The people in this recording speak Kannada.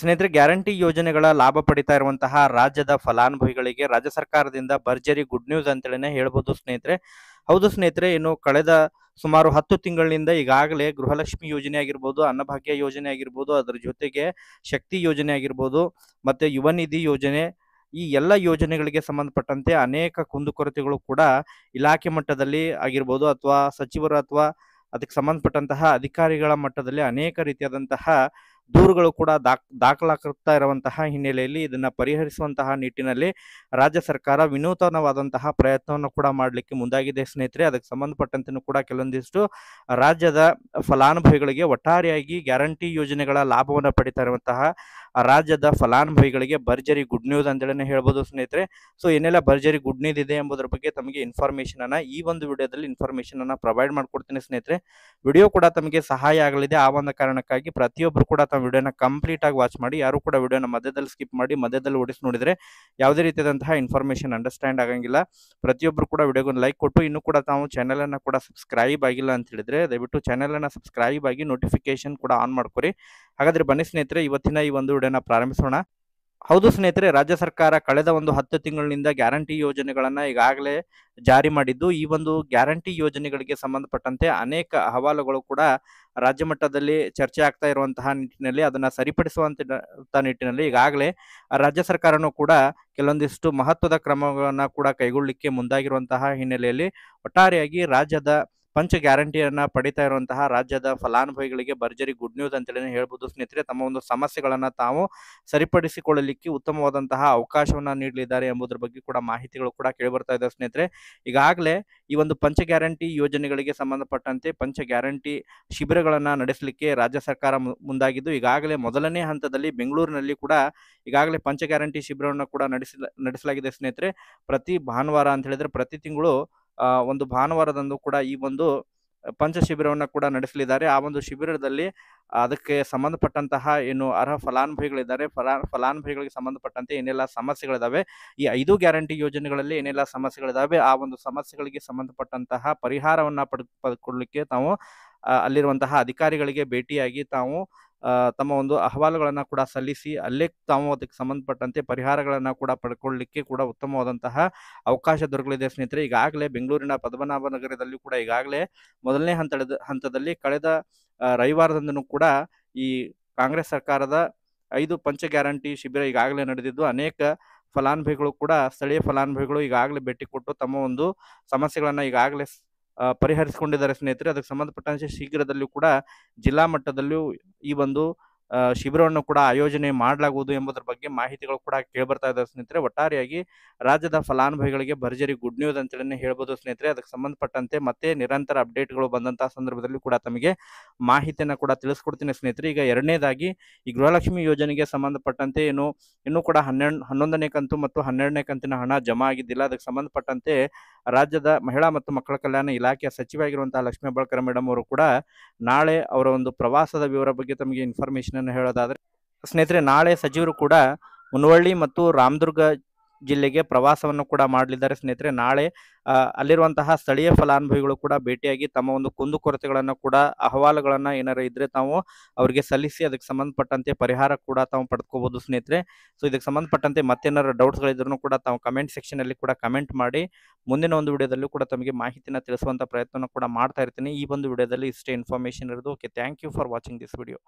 ಸ್ನೇಹಿತರೆ ಗ್ಯಾರಂಟಿ ಯೋಜನೆಗಳ ಲಾಭ ಪಡಿತಾ ಇರುವಂತಹ ರಾಜ್ಯದ ಫಲಾನುಭವಿಗಳಿಗೆ ರಾಜ್ಯ ಸರ್ಕಾರದಿಂದ ಭರ್ಜರಿ ಗುಡ್ ನ್ಯೂಸ್ ಅಂತೇಳಿ ಹೇಳ್ಬೋದು ಸ್ನೇಹಿತರೆ ಹೌದು ಸ್ನೇಹಿತರೆ ಇನ್ನು ಕಳೆದ ಸುಮಾರು ಹತ್ತು ತಿಂಗಳಿನಿಂದ ಈಗಾಗಲೇ ಗೃಹಲಕ್ಷ್ಮಿ ಯೋಜನೆ ಆಗಿರ್ಬೋದು ಅನ್ನಭಾಗ್ಯ ಯೋಜನೆ ಆಗಿರ್ಬೋದು ಅದರ ಜೊತೆಗೆ ಶಕ್ತಿ ಯೋಜನೆ ಆಗಿರ್ಬೋದು ಮತ್ತೆ ಯುವ ನಿಧಿ ಯೋಜನೆ ಈ ಎಲ್ಲ ಯೋಜನೆಗಳಿಗೆ ಸಂಬಂಧಪಟ್ಟಂತೆ ಅನೇಕ ಕುಂದುಕೊರತೆಗಳು ಕೂಡ ಇಲಾಖೆ ಮಟ್ಟದಲ್ಲಿ ಆಗಿರ್ಬೋದು ಅಥವಾ ಸಚಿವರು ಅಥವಾ ಅದಕ್ಕೆ ಸಂಬಂಧಪಟ್ಟಂತಹ ಅಧಿಕಾರಿಗಳ ಮಟ್ಟದಲ್ಲಿ ಅನೇಕ ರೀತಿಯಾದಂತಹ ದೂರುಗಳು ಕೂಡ ದಾಖ ದಾಖಲಾಗುತ್ತಾ ಇರುವಂತಹ ಹಿನ್ನೆಲೆಯಲ್ಲಿ ಇದನ್ನು ಪರಿಹರಿಸುವಂತಹ ನಿಟ್ಟಿನಲ್ಲಿ ರಾಜ್ಯ ಸರ್ಕಾರ ವಿನೂತನವಾದಂತಹ ಪ್ರಯತ್ನವನ್ನು ಕೂಡ ಮಾಡಲಿಕ್ಕೆ ಮುಂದಾಗಿದೆ ಸ್ನೇಹಿತರೆ ಅದಕ್ಕೆ ಸಂಬಂಧಪಟ್ಟಂತೆ ಕೂಡ ಕೆಲವೊಂದಿಷ್ಟು ರಾಜ್ಯದ ಫಲಾನುಭವಿಗಳಿಗೆ ಒಟ್ಟಾರೆಯಾಗಿ ಗ್ಯಾರಂಟಿ ಯೋಜನೆಗಳ ಲಾಭವನ್ನು ಪಡಿತಾ ಇರುವಂತಹ ರಾಜ್ಯದ ಫಲಾನುಭವಿಗಳಿಗೆ ಭರ್ಜರಿ ಗುಡ್ ನ್ಯೂಸ್ ಅಂತೇಳಿ ಹೇಳ್ಬೋದು ಸ್ನೇಹಿತರೆ ಸೊ ಏನೆಲ್ಲ ಭರ್ಜರಿ ಗುಡ್ ನ್ಯೂಸ್ ಇದೆ ಎಂಬುದರ ಬಗ್ಗೆ ತಮಗೆ ಇನ್ಫಾರ್ಮೇಶನ್ ಅನ್ನ ಈ ಒಂದು ವಿಡಿಯೋದಲ್ಲಿ ಇನ್ಫಾರ್ಮೇಶನ್ ಅನ್ನ ಪ್ರೊವೈಡ್ ಮಾಡ್ಕೊಡ್ತೀನಿ ಸ್ನೇಹಿತರೆ ವಿಡಿಯೋ ಕೂಡ ತಮಗೆ ಸಹಾಯ ಆಗಲಿದೆ ಆ ಒಂದು ಕಾರಣಕ್ಕಾಗಿ ಪ್ರತಿಯೊಬ್ಬರು ಕೂಡ ತಮ್ಮ ವಿಡಿಯೋನ ಕಂಪ್ಲೀಟ್ ಆಗಿ ವಾಚ್ ಮಾಡಿ ಯಾರು ಕೂಡ ವಿಡಿಯೋನ ಮಧ್ಯದಲ್ಲಿ ಸ್ಕಿಪ್ ಮಾಡಿ ಮಧ್ಯದಲ್ಲಿ ಓಡಿಸಿ ನೋಡಿದ್ರೆ ಯಾವುದೇ ರೀತಿಯಾದಂತಹ ಇನ್ಫಾರ್ಮೇಶನ್ ಅಂಡರ್ಸ್ಟ್ಯಾಂಡ್ ಆಗಂಗಿಲ್ಲ ಪ್ರತಿಯೊಬ್ಬರು ಕೂಡ ವಿಡಿಯೋಗೊಂದು ಲೈಕ್ ಕೊಟ್ಟು ಇನ್ನೂ ಕೂಡ ತಾವು ಚಾನೆಲ್ ಅನ್ನ ಕೂಡ ಸಬ್ಸ್ಕ್ರೈಬ್ ಆಗಿಲ್ಲ ಅಂತ ಹೇಳಿದ್ರೆ ದಯವಿಟ್ಟು ಚಾನೆಲ್ ಅನ್ನ ಸಬ್ಸ್ಕ್ರೈಬ್ ಆಗಿ ನೋಟಿಫಿಕೇಶನ್ ಕೂಡ ಆನ್ ಮಾಡ್ಕೊರಿ ಹಾಗಾದ್ರೆ ಬನ್ನಿ ಸ್ನೇಹಿತರೆ ಇವತ್ತಿನ ಈ ಒಂದು ವಿಡಿಯೋನ ಪ್ರಾರಂಭಿಸೋಣ ಹೌದು ಸ್ನೇಹಿತರೆ ರಾಜ್ಯ ಸರ್ಕಾರ ಕಳೆದ ಒಂದು ಹತ್ತು ತಿಂಗಳಿನಿಂದ ಗ್ಯಾರಂಟಿ ಯೋಜನೆಗಳನ್ನ ಈಗಾಗಲೇ ಜಾರಿ ಮಾಡಿದ್ದು ಈ ಒಂದು ಗ್ಯಾರಂಟಿ ಯೋಜನೆಗಳಿಗೆ ಸಂಬಂಧಪಟ್ಟಂತೆ ಅನೇಕ ಅಹವಾಲುಗಳು ಕೂಡ ರಾಜ್ಯ ಮಟ್ಟದಲ್ಲಿ ಚರ್ಚೆ ಆಗ್ತಾ ಇರುವಂತಹ ನಿಟ್ಟಿನಲ್ಲಿ ಅದನ್ನ ಸರಿಪಡಿಸುವಂತ ನಿಟ್ಟಿನಲ್ಲಿ ಈಗಾಗಲೇ ರಾಜ್ಯ ಸರ್ಕಾರನು ಕೂಡ ಕೆಲವೊಂದಿಷ್ಟು ಮಹತ್ವದ ಕ್ರಮಗಳನ್ನ ಕೂಡ ಕೈಗೊಳ್ಳಲಿಕ್ಕೆ ಮುಂದಾಗಿರುವಂತಹ ಹಿನ್ನೆಲೆಯಲ್ಲಿ ಒಟ್ಟಾರೆಯಾಗಿ ರಾಜ್ಯದ ಪಂಚ ಗ್ಯಾರಂಟಿಯನ್ನ ಪಡಿತಾ ಇರುವಂತಹ ರಾಜ್ಯದ ಫಲಾನುಭವಿಗಳಿಗೆ ಭರ್ಜರಿ ಗುಡ್ ನ್ಯೂಸ್ ಅಂತೇಳಿ ಹೇಳ್ಬೋದು ಸ್ನೇಹಿತರೆ ತಮ್ಮ ಒಂದು ಸಮಸ್ಯೆಗಳನ್ನ ತಾವು ಸರಿಪಡಿಸಿಕೊಳ್ಳಲಿಕ್ಕೆ ಉತ್ತಮವಾದಂತಹ ಅವಕಾಶವನ್ನ ನೀಡಲಿದ್ದಾರೆ ಎಂಬುದರ ಬಗ್ಗೆ ಕೂಡ ಮಾಹಿತಿಗಳು ಕೂಡ ಕೇಳಿಬರ್ತಾ ಇದೆ ಸ್ನೇಹಿತರೆ ಈಗಾಗಲೇ ಈ ಒಂದು ಪಂಚ ಗ್ಯಾರಂಟಿ ಯೋಜನೆಗಳಿಗೆ ಸಂಬಂಧಪಟ್ಟಂತೆ ಪಂಚ ಗ್ಯಾರಂಟಿ ಶಿಬಿರಗಳನ್ನ ನಡೆಸಲಿಕ್ಕೆ ರಾಜ್ಯ ಸರ್ಕಾರ ಮುಂದಾಗಿದ್ದು ಈಗಾಗಲೇ ಮೊದಲನೇ ಹಂತದಲ್ಲಿ ಬೆಂಗಳೂರಿನಲ್ಲಿ ಕೂಡ ಈಗಾಗಲೇ ಪಂಚ ಗ್ಯಾರಂಟಿ ಶಿಬಿರವನ್ನು ಕೂಡ ನಡೆಸಲಾಗಿದೆ ಸ್ನೇಹಿತರೆ ಪ್ರತಿ ಭಾನುವಾರ ಅಂತ ಹೇಳಿದ್ರೆ ಪ್ರತಿ ತಿಂಗಳು ಒಂದು ಭಾನುವಾರದಂದು ಕೂಡ ಈ ಒಂದು ಪಂಚ ಶಿಬಿರವನ್ನು ಕೂಡ ನಡೆಸಲಿದ್ದಾರೆ ಆ ಒಂದು ಶಿಬಿರದಲ್ಲಿ ಅದಕ್ಕೆ ಸಂಬಂಧಪಟ್ಟಂತಹ ಏನು ಅರ್ಹ ಫಲಾನುಭವಿಗಳಿದ್ದಾರೆ ಫಲಾ ಫಲಾನುಭವಿಗಳಿಗೆ ಸಂಬಂಧಪಟ್ಟಂತೆ ಏನೆಲ್ಲ ಸಮಸ್ಯೆಗಳಿದಾವೆ ಈ ಐದು ಗ್ಯಾರಂಟಿ ಯೋಜನೆಗಳಲ್ಲಿ ಏನೆಲ್ಲ ಸಮಸ್ಯೆಗಳಿದಾವೆ ಆ ಒಂದು ಸಮಸ್ಯೆಗಳಿಗೆ ಸಂಬಂಧಪಟ್ಟಂತಹ ಪರಿಹಾರವನ್ನು ಪಡೆದುಕೊಳ್ಳಲಿಕ್ಕೆ ತಾವು ಅಲ್ಲಿರುವಂತಹ ಅಧಿಕಾರಿಗಳಿಗೆ ಭೇಟಿಯಾಗಿ ತಾವು ತಮ್ಮ ಒಂದು ಅಹವಾಲುಗಳನ್ನು ಕೂಡ ಸಲ್ಲಿಸಿ ಅಲ್ಲೇ ತಾವು ಅದಕ್ಕೆ ಸಂಬಂಧಪಟ್ಟಂತೆ ಪರಿಹಾರಗಳನ್ನು ಕೂಡ ಪಡ್ಕೊಳ್ಳಲಿಕ್ಕೆ ಕೂಡ ಉತ್ತಮವಾದಂತಹ ಅವಕಾಶ ದೊರಕಲಿದೆ ಸ್ನೇಹಿತರೆ ಈಗಾಗಲೇ ಬೆಂಗಳೂರಿನ ಪದ್ಮನಾಭ ನಗರದಲ್ಲಿ ಕೂಡ ಈಗಾಗಲೇ ಮೊದಲನೇ ಹಂತದ ಹಂತದಲ್ಲಿ ಕಳೆದ ರವಿವಾರದಂದನು ಕೂಡ ಈ ಕಾಂಗ್ರೆಸ್ ಸರ್ಕಾರದ ಐದು ಪಂಚ ಗ್ಯಾರಂಟಿ ಶಿಬಿರ ಈಗಾಗಲೇ ನಡೆದಿದ್ದು ಅನೇಕ ಫಲಾನುಭವಿಗಳು ಕೂಡ ಸ್ಥಳೀಯ ಫಲಾನುಭವಿಗಳು ಈಗಾಗಲೇ ಭೇಟಿ ಕೊಟ್ಟು ತಮ್ಮ ಒಂದು ಸಮಸ್ಯೆಗಳನ್ನು ಈಗಾಗಲೇ ಪರಿಹರಿಸಿಕೊಂಡಿದ್ದಾರೆ ಸ್ನೇಹಿತರೆ ಅದಕ್ಕೆ ಸಂಬಂಧಪಟ್ಟಂತೆ ಶೀಘ್ರದಲ್ಲೂ ಕೂಡ ಜಿಲ್ಲಾ ಮಟ್ಟದಲ್ಲೂ ಈ ಒಂದು ಶಿಬಿರವನ್ನು ಕೂಡ ಆಯೋಜನೆ ಮಾಡಲಾಗುವುದು ಎಂಬುದರ ಬಗ್ಗೆ ಮಾಹಿತಿಗಳು ಕೂಡ ಕೇಳಿಬರ್ತಾ ಇದ್ದಾರೆ ಸ್ನೇಹಿತರೆ ಒಟ್ಟಾರೆಯಾಗಿ ರಾಜ್ಯದ ಫಲಾನುಭವಿಗಳಿಗೆ ಭರ್ಜರಿ ಗುಡ್ ನ್ಯೂಸ್ ಅಂತೇಳಿ ಹೇಳ್ಬೋದು ಸ್ನೇಹಿತರೆ ಅದಕ್ಕೆ ಸಂಬಂಧಪಟ್ಟಂತೆ ಮತ್ತೆ ನಿರಂತರ ಅಪ್ಡೇಟ್ಗಳು ಬಂದಂತಹ ಸಂದರ್ಭದಲ್ಲಿ ಕೂಡ ತಮಗೆ ಮಾಹಿತಿಯನ್ನು ಕೂಡ ತಿಳಿಸ್ಕೊಡ್ತೀನಿ ಸ್ನೇಹಿತರೆ ಈಗ ಎರಡನೇದಾಗಿ ಈ ಗೃಹಲಕ್ಷ್ಮಿ ಯೋಜನೆಗೆ ಸಂಬಂಧಪಟ್ಟಂತೆ ಏನು ಇನ್ನೂ ಕೂಡ ಹನ್ನೆರಡು ಹನ್ನೊಂದನೇ ಕಂತು ಮತ್ತು ಹನ್ನೆರಡನೇ ಕಂತಿನ ಹಣ ಜಮಾ ಆಗಿದ್ದಿಲ್ಲ ಅದಕ್ಕೆ ಸಂಬಂಧಪಟ್ಟಂತೆ ರಾಜ್ಯದ ಮಹಿಳಾ ಮತ್ತು ಮಕ್ಕಳ ಕಲ್ಯಾಣ ಇಲಾಖೆಯ ಸಚಿವರಾಗಿರುವಂತಹ ಲಕ್ಷ್ಮೀ ಹೆಬ್ಬಾಳ್ಕರ್ ಮೇಡಮ್ ಅವರು ಕೂಡ ನಾಳೆ ಅವರ ಒಂದು ಪ್ರವಾಸದ ವಿವರ ಬಗ್ಗೆ ತಮಗೆ ಇನ್ಫಾರ್ಮೇಶನ್ ಅನ್ನು ಹೇಳೋದಾದ್ರೆ ಸ್ನೇಹಿತರೆ ನಾಳೆ ಸಚಿವರು ಕೂಡ ಮುನವಳ್ಳಿ ಮತ್ತು ರಾಮದುರ್ಗ ಜಿಲ್ಲೆಗೆ ಪ್ರವಾಸವನ್ನು ಕೂಡ ಮಾಡಲಿದ್ದಾರೆ ಸ್ನೇಹಿತರೆ ನಾಳೆ ಅಲ್ಲಿರುವಂತಹ ಸ್ಥಳೀಯ ಫಲಾನುಭವಿಗಳು ಕೂಡ ಭೇಟಿಯಾಗಿ ತಮ್ಮ ಒಂದು ಕುಂದುಕೊರತೆಗಳನ್ನು ಕೂಡ ಅಹವಾಲುಗಳನ್ನು ಏನಾರು ಇದ್ರೆ ತಾವು ಅವರಿಗೆ ಸಲ್ಲಿಸಿ ಅದಕ್ಕೆ ಸಂಬಂಧಪಟ್ಟಂತೆ ಪರಿಹಾರ ಕೂಡ ತಾವು ಪಡ್ಕೋಬಹುದು ಸ್ನೇಹಿತರೆ ಸೊ ಇದಕ್ಕೆ ಸಂಬಂಧಪಟ್ಟಂತೆ ಮತ್ತೇನಾರು ಡೌಟ್ಸ್ಗಳಿದ್ರು ಕೂಡ ತಾವು ಕಮೆಂಟ್ ಅಲ್ಲಿ ಕೂಡ ಕಮೆಂಟ್ ಮಾಡಿ ಮುಂದಿನ ಒಂದು ವಿಡಿಯೋದಲ್ಲೂ ಕೂಡ ತಮಗೆ ಮಾಹಿತಿನ ತಿಳಿಸುವಂಥ ಪ್ರಯತ್ನ ಕೂಡ ಮಾಡ್ತಾ ಇರ್ತೀನಿ ಈ ಒಂದು ವಿಡಿಯೋದಲ್ಲಿ ಇಷ್ಟೇ ಇನ್ಫಾರ್ಮೇಷನ್ ಇರೋದು okay thank you for watching this video